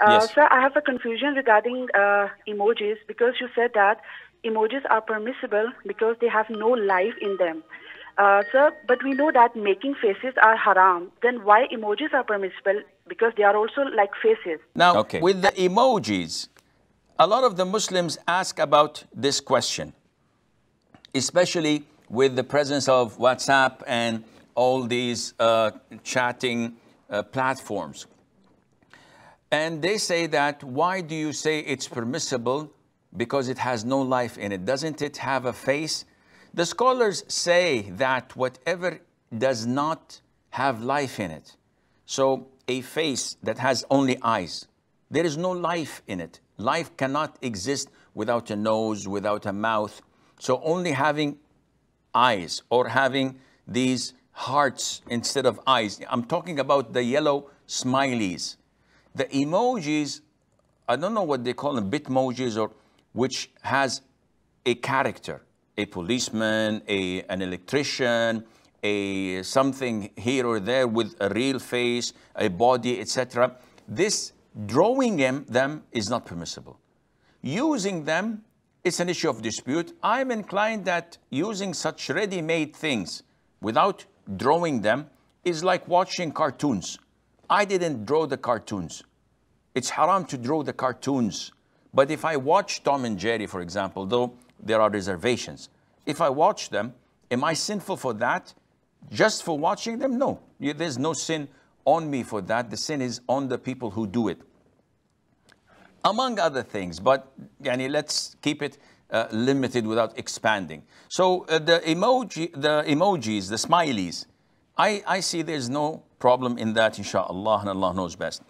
Uh, yes. Sir, I have a confusion regarding uh, emojis because you said that emojis are permissible because they have no life in them. Uh, sir, but we know that making faces are haram. Then why emojis are permissible? Because they are also like faces. Now, okay. with the emojis, a lot of the Muslims ask about this question, especially with the presence of WhatsApp and all these uh, chatting uh, platforms. And they say that, why do you say it's permissible? Because it has no life in it. Doesn't it have a face? The scholars say that whatever does not have life in it, so a face that has only eyes, there is no life in it. Life cannot exist without a nose, without a mouth. So only having eyes or having these hearts instead of eyes. I'm talking about the yellow smileys the emojis, I don't know what they call them, bitmojis, or which has a character, a policeman, a, an electrician, a something here or there with a real face, a body, etc. This drawing them, them is not permissible. Using them, it's an issue of dispute. I'm inclined that using such ready-made things without drawing them is like watching cartoons. I didn't draw the cartoons it's haram to draw the cartoons. But if I watch Tom and Jerry, for example, though there are reservations, if I watch them, am I sinful for that? Just for watching them? No. There's no sin on me for that. The sin is on the people who do it. Among other things, but yani, let's keep it uh, limited without expanding. So uh, the, emoji, the emojis, the smileys, I, I see there's no problem in that, inshallah, and Allah knows best.